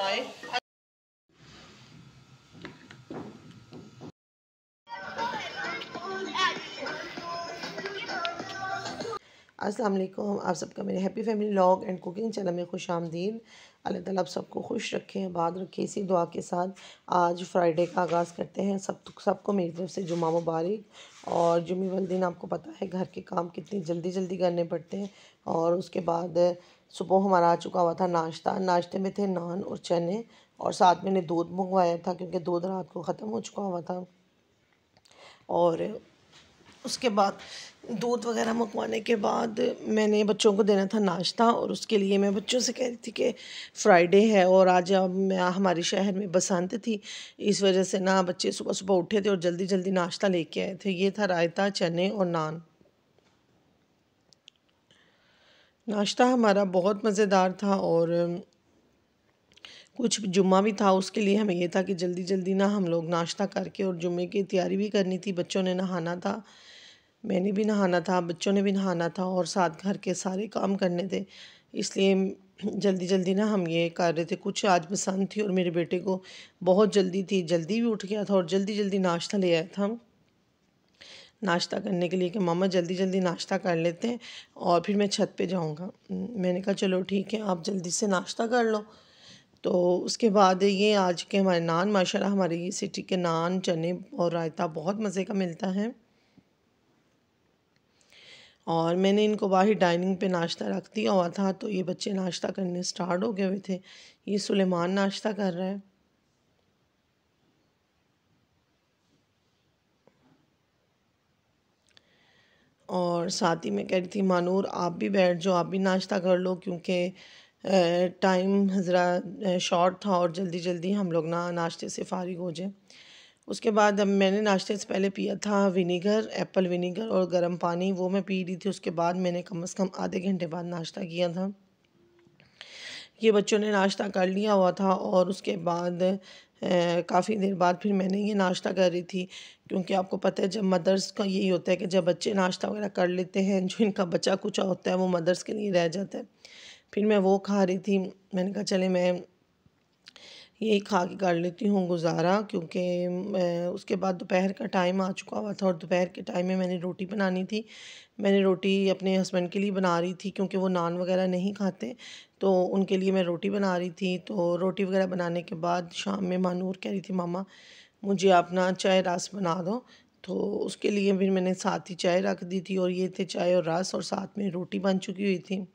life अस्सलाम वालेकुम आप सबका मेरे happy family log and cooking channel में खुश आमदीद अल्लाह ताला आप सबको खुश रखें बाद रखे इसी दुआ के साथ आज फ्राइडे का आगाज़ करते हैं सब तो, सबको मेरी तरफ से जुमा मुबारक और जुमे वाले दिन आपको पता है घर के काम कितनी जल्दी जल्दी करने पड़ते हैं और उसके बाद सुबह हमारा आ चुका हुआ था नाश्ता नाश्ते में थे नान और चने और साथ में दूध मंगवाया था क्योंकि दूध रात को ख़त्म हो चुका हुआ था और उसके बाद दूध वगैरह मंगवाने के बाद मैंने बच्चों को देना था नाश्ता और उसके लिए मैं बच्चों से कह रही थी कि फ्राइडे है और आज अब मैं हमारे शहर में बसंत थी इस वजह से ना बच्चे सुबह सुबह उठे थे और जल्दी जल्दी नाश्ता लेके आए थे ये था रायता चने और नान नाश्ता हमारा बहुत मज़ेदार था और कुछ जुम्मा भी था उसके लिए हमें यह था कि जल्दी जल्दी ना हम लोग नाश्ता करके और जुम्मे की तैयारी भी करनी थी बच्चों ने नहाना था मैंने भी नहाना था बच्चों ने भी नहाना था और साथ घर के सारे काम करने थे इसलिए जल्दी जल्दी ना हम ये कर रहे थे कुछ आज बसंत थी और मेरे बेटे को बहुत जल्दी थी जल्दी भी उठ गया था और जल्दी जल्दी नाश्ता ले आया था हम नाश्ता करने के लिए कि मामा जल्दी जल्दी नाश्ता कर लेते हैं और फिर मैं छत पे जाऊंगा मैंने कहा चलो ठीक है आप जल्दी से नाश्ता कर लो तो उसके बाद ये आज के हमारे नान माशा हमारे ये सिटी के नान चने और रायता बहुत मज़े का मिलता है और मैंने इनको बाहर डाइनिंग पे नाश्ता रख दिया हुआ था तो ये बच्चे नाश्ता करने स्टार्ट हो गए हुए थे ये सुलेमान नाश्ता कर रहा है और साथ ही मैं कह रही थी मानूर आप भी बैठ जाओ आप भी नाश्ता कर लो क्योंकि टाइम ज़रा शॉर्ट था और जल्दी जल्दी हम लोग ना नाश्ते से फारिग हो जाए उसके बाद अब मैंने नाश्ते से पहले पिया था विनीगर एप्पल विनीगर और गर्म पानी वो मैं पी रही थी उसके बाद मैंने कम से कम आधे घंटे बाद नाश्ता किया था ये बच्चों ने नाश्ता कर लिया हुआ था और उसके बाद काफ़ी देर बाद फिर मैंने ये नाश्ता कर रही थी क्योंकि आपको पता है जब मदर्स का यही होता है कि जब बच्चे नाश्ता वगैरह कर लेते हैं जो इनका बचा कुचा होता है वो मदर्स के लिए रह जाता है फिर मैं वो खा रही थी मैंने कहा चले मैं यही खा के कर लेती हूँ गुज़ारा क्योंकि उसके बाद दोपहर का टाइम आ चुका हुआ था और दोपहर के टाइम में मैंने रोटी बनानी थी मैंने रोटी अपने हस्बैंड के लिए बना रही थी क्योंकि वो नान वगैरह नहीं खाते तो उनके लिए मैं रोटी बना रही थी तो रोटी वगैरह बनाने के बाद शाम में मानूर कह रही थी मामा मुझे अपना चाय रस बना दो तो उसके लिए फिर मैंने साथ ही चाय रख दी थी और ये थे चाय और रस और साथ में रोटी बन चुकी हुई थी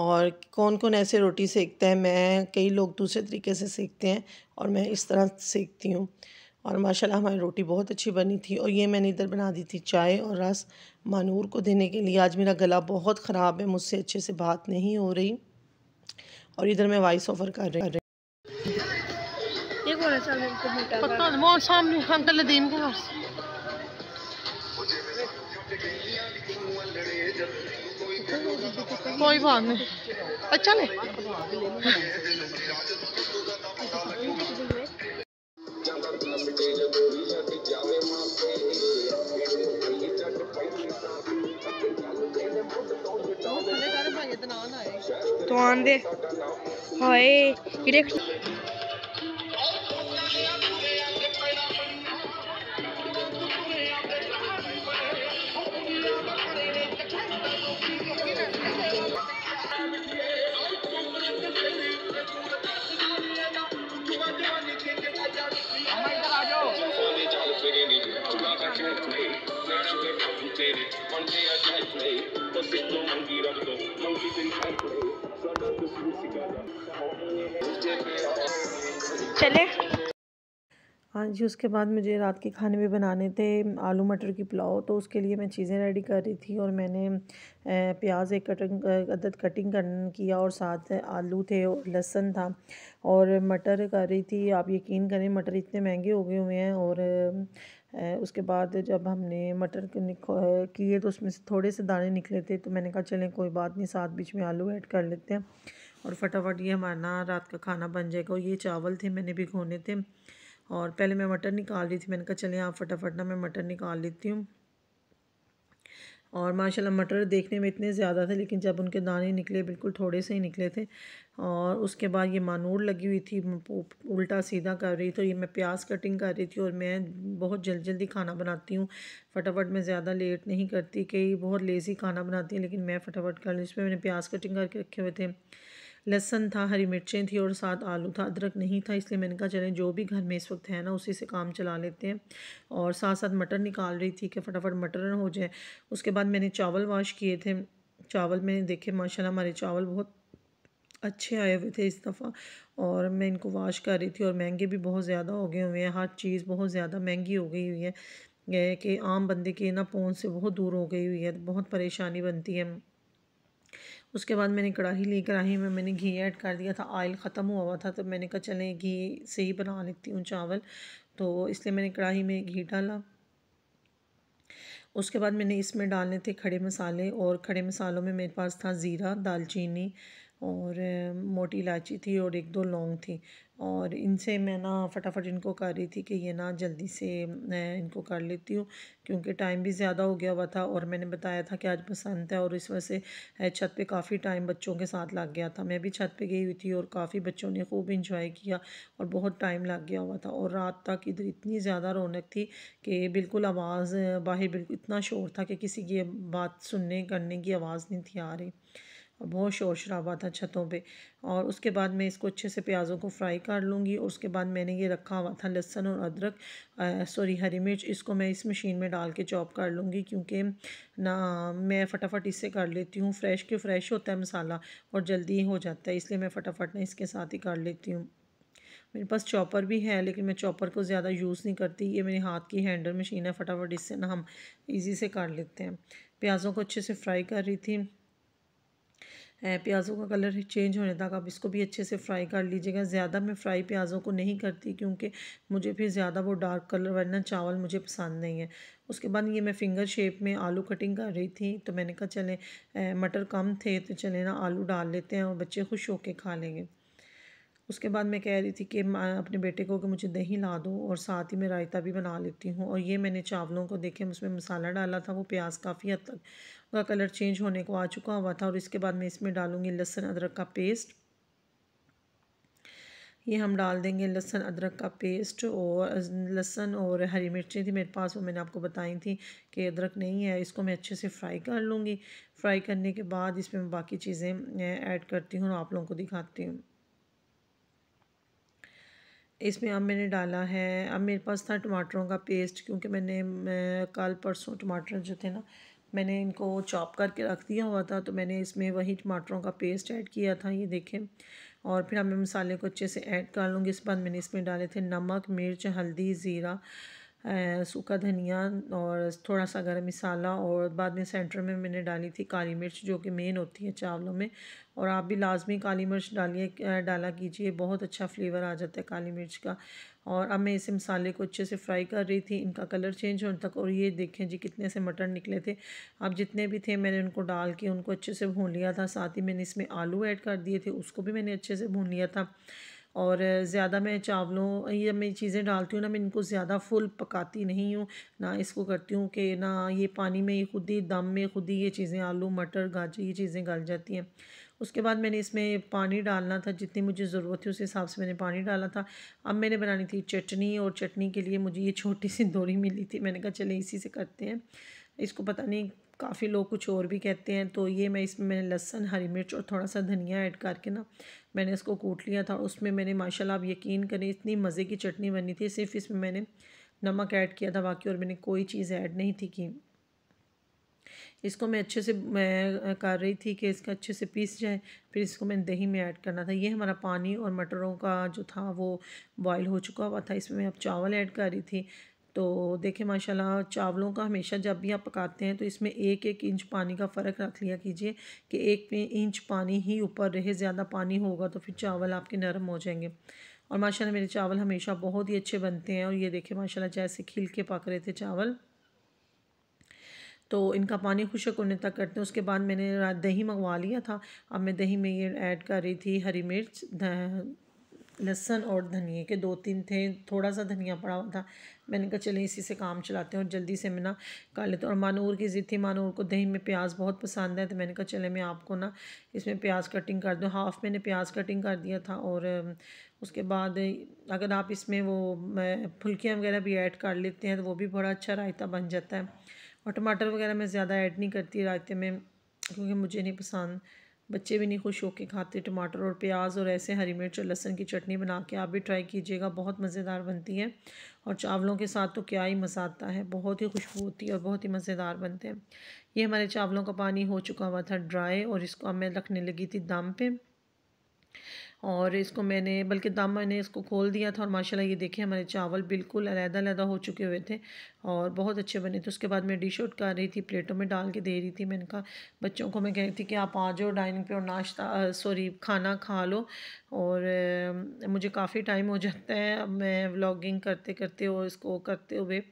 और कौन कौन ऐसे रोटी सेकता है मैं कई लोग दूसरे तरीके से सेकते हैं और मैं इस तरह सेकती हूँ और माशाल्लाह हमारी रोटी बहुत अच्छी बनी थी और ये मैंने इधर बना दी थी चाय और रस मानूर को देने के लिए आज मेरा गला बहुत ख़राब है मुझसे अच्छे से बात नहीं हो रही और इधर मैं वॉइस ओवर कर रही हूँ सामने अंकल तो तो के पास कोई भाग नहीं अच्छा ने तो आन ये देख चले हाँ जी उसके बाद मुझे रात के खाने में बनाने थे आलू मटर की पुलाव तो उसके लिए मैं चीज़ें रेडी कर रही थी और मैंने प्याज एक कटिंग अदद कटिंग कर किया और साथ आलू थे और लहसन था और मटर कर रही थी आप यकीन करें मटर इतने महंगे हो गए हुए हैं और उसके बाद जब हमने मटर किए तो उसमें से थोड़े से दाने निकले थे तो मैंने कहा चलें कोई बात नहीं साथ बीच में आलू ऐड कर लेते हैं और फटाफट ये हमारा ना रात का खाना बन जाएगा और ये चावल थे मैंने भिगोने थे और पहले मैं मटर निकाल रही थी मैंने कहा चलें आप फटाफट ना मैं मटर निकाल लेती हूँ और माशाल्लाह मटर देखने में इतने ज़्यादा थे लेकिन जब उनके दाने निकले बिल्कुल थोड़े से ही निकले थे और उसके बाद ये मानूर लगी हुई थी उल्टा सीधा कर रही थी ये मैं प्याज कटिंग कर रही थी और मैं बहुत जल्दी जल्दी खाना बनाती हूँ फटाफट मैं ज़्यादा लेट नहीं करती कई बहुत लेज़ी खाना बनाती हैं लेकिन मैं फटाफट कर इसमें मैंने प्याज कटिंग करके रखे हुए थे लहसन था हरी मिर्चें थी और साथ आलू था अदरक नहीं था इसलिए मैंने कहा चलें जो भी घर में इस वक्त है ना उसी से काम चला लेते हैं और साथ साथ मटर निकाल रही थी कि फटाफट मटर हो जाए उसके बाद मैंने चावल वाश किए थे चावल मैंने देखे माशाल्लाह हमारे चावल बहुत अच्छे आए हुए थे इस दफ़ा और मैं इनको वाश कर रही थी और महंगे भी बहुत ज़्यादा हो गए हुए हैं हर चीज़ बहुत ज़्यादा महंगी हो गई हुई है कि आम बंदे के ना पोन से बहुत दूर हो गई हुई है बहुत परेशानी बनती है उसके बाद मैंने कढ़ाई ली कढ़ाई में मैंने घी ऐड कर दिया था आयल ख़त्म हुआ हुआ था तो मैंने कहा चलें घी से ही बना लेती हूँ चावल तो इसलिए मैंने कढ़ाई में घी डाला उसके बाद मैंने इसमें डालने थे खड़े मसाले और खड़े मसालों में मेरे पास था ज़ीरा दालचीनी और मोटी इलायची थी और एक दो लौंग थी और इनसे मैं ना फटाफट इनको कर रही थी कि ये ना जल्दी से मैं इनको कर लेती हूँ क्योंकि टाइम भी ज़्यादा हो गया हुआ था और मैंने बताया था कि आज बसंत है और इस वजह से छत पे काफ़ी टाइम बच्चों के साथ लग गया था मैं भी छत पे गई हुई थी और काफ़ी बच्चों ने खूब इंजॉय किया और बहुत टाइम लग गया हुआ था और रात तक इधर इतनी ज़्यादा रौनक थी कि बिल्कुल आवाज़ बाहर बिल्कुल इतना शोर था कि किसी की बात सुनने करने की आवाज़ नहीं थी आ रही और बहुत शोर शराबा था छतों पे और उसके बाद मैं इसको अच्छे से प्याज़ों को फ्राई कर लूँगी और उसके बाद मैंने ये रखा हुआ था लहसन और अदरक सॉरी हरी मिर्च इसको मैं इस मशीन में डाल के चॉप कर लूँगी क्योंकि ना मैं फटाफट इससे कर लेती हूँ फ्रेश के फ्रेश होता है मसाला और जल्दी हो जाता है इसलिए मैं फटाफट ना इसके साथ ही कर लेती हूँ मेरे पास चॉपर भी है लेकिन मैं चॉपर को ज़्यादा यूज़ नहीं करती ये मेरे हाथ की हैंडल मशीन है फटाफट इससे ना हम इजी से काट लेते हैं प्याज़ों को अच्छे से फ्राई कर रही थी प्याज़ों का कलर चेंज होने तक आप इसको भी अच्छे से फ्राई कर लीजिएगा ज़्यादा मैं फ्राई प्याज़ों को नहीं करती क्योंकि मुझे फिर ज़्यादा वो डार्क कलर वरना चावल मुझे पसंद नहीं है उसके बाद ये मैं फिंगर शेप में आलू कटिंग कर रही थी तो मैंने कहा चलें मटर कम थे तो चले ना आलू डाल लेते हैं और बच्चे खुश होके खा लेंगे उसके बाद मैं कह रही थी कि अपने बेटे को कि मुझे दही ला दो और साथ ही मैं रायता भी बना लेती हूँ और ये मैंने चावलों को देखे उसमें मसाला डाला था वो प्याज काफ़ी हद तक उसका कलर चेंज होने को आ चुका हुआ था और इसके बाद मैं इसमें डालूँगी लहसुन अदरक का पेस्ट ये हम डाल देंगे लहसन अदरक का पेस्ट और लहसन और हरी मिर्ची थी मेरे पास वो मैंने आपको बताई थी कि अदरक नहीं है इसको मैं अच्छे से फ्राई कर लूँगी फ्राई करने के बाद इसमें मैं बाकी चीज़ें ऐड करती हूँ और आप लोगों को दिखाती हूँ इसमें अब मैंने डाला है अब मेरे पास था टमाटरों का पेस्ट क्योंकि मैंने मैं कल परसों टमाटर जो थे ना मैंने इनको चॉप करके रख दिया हुआ था तो मैंने इसमें वही टमाटरों का पेस्ट ऐड किया था ये देखें और फिर अब मैं मसाले को अच्छे से ऐड कर लूँगी इस बाद मैंने इसमें डाले थे नमक मिर्च हल्दी ज़ीरा सूखा धनिया और थोड़ा सा गरम मसाला और बाद में सेंटर में मैंने डाली थी काली मिर्च जो कि मेन होती है चावलों में और आप भी लाजमी काली मिर्च डालिए डाला कीजिए बहुत अच्छा फ्लेवर आ जाता है काली मिर्च का और अब मैं इसे मसाले को अच्छे से फ्राई कर रही थी इनका कलर चेंज होने तक और ये देखें जी कितने से मटन निकले थे अब जितने भी थे मैंने उनको डाल के उनको अच्छे से भून लिया था साथ ही मैंने इसमें आलू ऐड कर दिए थे उसको भी मैंने अच्छे से भून लिया था और ज़्यादा मैं चावलों ये मैं चीज़ें डालती हूँ ना मैं इनको ज़्यादा फुल पकाती नहीं हूँ ना इसको करती हूँ कि ना ये पानी में ये खुद ही दम में खुद ही ये चीज़ें आलू मटर गाजर ये चीज़ें गल जाती हैं उसके बाद मैंने इसमें पानी डालना था जितनी मुझे ज़रूरत थी उस हिसाब से मैंने पानी डाला था अब मैंने बनानी थी चटनी और चटनी के लिए मुझे ये छोटी सी दोरी मिली थी मैंने कहा चले इसी से करते हैं इसको पता नहीं काफ़ी लोग कुछ और भी कहते हैं तो ये मैं इसमें मैंने लहसन हरी मिर्च और थोड़ा सा धनिया ऐड करके ना मैंने इसको कूट लिया था उसमें मैंने माशाल्लाह आप यकीन करें इतनी मज़े की चटनी बनी थी सिर्फ इसमें मैंने नमक ऐड किया था बाकी और मैंने कोई चीज़ ऐड नहीं थी की इसको मैं अच्छे से मैं कर रही थी कि इसका अच्छे से पीस जाए फिर इसको मैंने दही में ऐड करना था ये हमारा पानी और मटरों का जो था वो बॉयल हो चुका हुआ था इसमें मैं अब चावल ऐड कर रही थी तो देखें माशाल्लाह चावलों का हमेशा जब भी आप पकाते हैं तो इसमें एक एक इंच पानी का फ़र्क रख लिया कीजिए कि एक इंच पानी ही ऊपर रहे ज़्यादा पानी होगा तो फिर चावल आपके नरम हो जाएंगे और माशाल्लाह मेरे चावल हमेशा बहुत ही अच्छे बनते हैं और ये देखें माशाल्लाह जैसे खिल के पक रहे थे चावल तो इनका पानी खुशक होने तक करते हैं उसके बाद मैंने दही मंगवा लिया था अब मैं दही में ये ऐड कर रही थी हरी मिर्च लहसन और धनिए के दो तीन थे थोड़ा सा धनिया पड़ा हुआ था मैंने कहा चले इसी से काम चलाते हैं और जल्दी से मैं ना खा लेते और मानूर की ज़िद थी मानूर को दही में प्याज बहुत पसंद है तो मैंने कहा चले मैं आपको ना इसमें प्याज कटिंग कर दूँ हाफ़ मैंने प्याज कटिंग कर दिया था और उसके बाद अगर आप इसमें वो फुल्कियाँ वगैरह भी ऐड कर लेते हैं तो वो भी बड़ा अच्छा रायता बन जाता है और टमाटर वगैरह मैं ज़्यादा ऐड नहीं करती रायते में क्योंकि मुझे नहीं पसंद बच्चे भी नहीं खुश होकर खाते टमाटर और प्याज और ऐसे हरी मिर्च और लहसन की चटनी बना के आप भी ट्राई कीजिएगा बहुत मज़ेदार बनती है और चावलों के साथ तो क्या ही मज़ा आता है बहुत ही खुशबू होती है और बहुत ही मज़ेदार बनते हैं ये हमारे चावलों का पानी हो चुका हुआ था ड्राई और इसको अब मैं रखने लगी थी दम पर और इसको मैंने बल्कि दम मैंने इसको खोल दिया था और माशाल्लाह ये देखे हमारे चावल बिल्कुल अलहदा अलहदा हो चुके हुए थे और बहुत अच्छे बने थे उसके बाद मैं डिश आउट कर रही थी प्लेटों में डाल के दे रही थी मैंने कहा बच्चों को मैं कह रही थी कि आप आ जाओ डाइनिंग पे और नाश्ता सॉरी खाना खा लो और मुझे काफ़ी टाइम हो जाता है मैं व्लॉगिंग करते करते और इसको करते हुए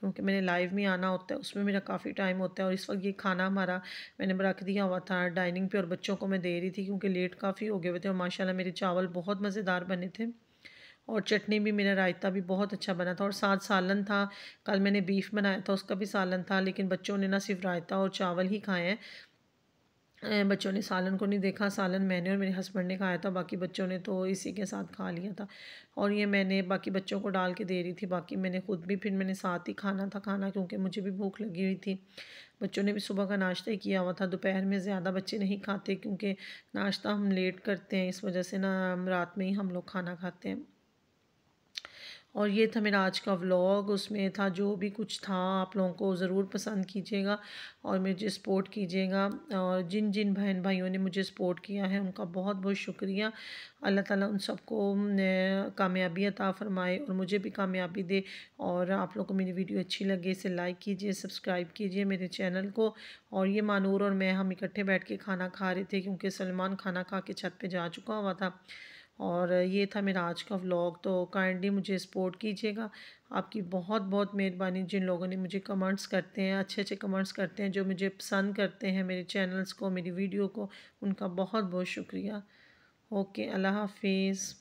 क्योंकि मैंने लाइव में आना होता है उसमें मेरा काफ़ी टाइम होता है और इस वक्त ये खाना हमारा मैंने रख दिया हुआ था डाइनिंग पे और बच्चों को मैं दे रही थी क्योंकि लेट काफ़ी हो गए हुए थे और माशाल्लाह मेरे चावल बहुत मज़ेदार बने थे और चटनी भी मेरा रायता भी बहुत अच्छा बना था और साथ सालन था कल मैंने बीफ बनाया था उसका भी सालन था लेकिन बच्चों ने ना सिर्फ रायता और चावल ही खाए हैं बच्चों ने सालन को नहीं देखा सालन मैंने और मेरे हस्बैंड ने खाया था बाकी बच्चों ने तो इसी के साथ खा लिया था और ये मैंने बाकी बच्चों को डाल के दे रही थी बाकी मैंने ख़ुद भी फिर मैंने साथ ही खाना था खाना क्योंकि मुझे भी भूख लगी हुई थी बच्चों ने भी सुबह का नाश्ता ही किया हुआ था दोपहर में ज़्यादा बच्चे नहीं खाते क्योंकि नाश्ता हम लेट करते हैं इस वजह से ना रात में ही हम लोग खाना खाते हैं और ये था मेरा आज का व्लॉग उसमें था जो भी कुछ था आप लोगों को ज़रूर पसंद कीजिएगा और मुझे सपोर्ट कीजिएगा और जिन जिन बहन भाइयों ने मुझे सपोर्ट किया है उनका बहुत बहुत शुक्रिया अल्लाह ताला उन सबको कामयाबी अता फ़रमाए और मुझे भी कामयाबी दे और आप लोग को मेरी वीडियो अच्छी लगे इसे लाइक कीजिए सब्सक्राइब कीजिए मेरे चैनल को और ये मानूर और मैं हम इकट्ठे बैठ के खाना खा रहे थे क्योंकि सलमान खाना खा के छत पर जा चुका हुआ था और ये था मेरा आज का व्लॉग तो काइंडली मुझे सपोर्ट कीजिएगा आपकी बहुत बहुत मेहरबानी जिन लोगों ने मुझे कमेंट्स करते हैं अच्छे अच्छे कमेंट्स करते हैं जो मुझे पसंद करते हैं मेरे चैनल्स को मेरी वीडियो को उनका बहुत बहुत शुक्रिया ओके अल्लाह हाफिज़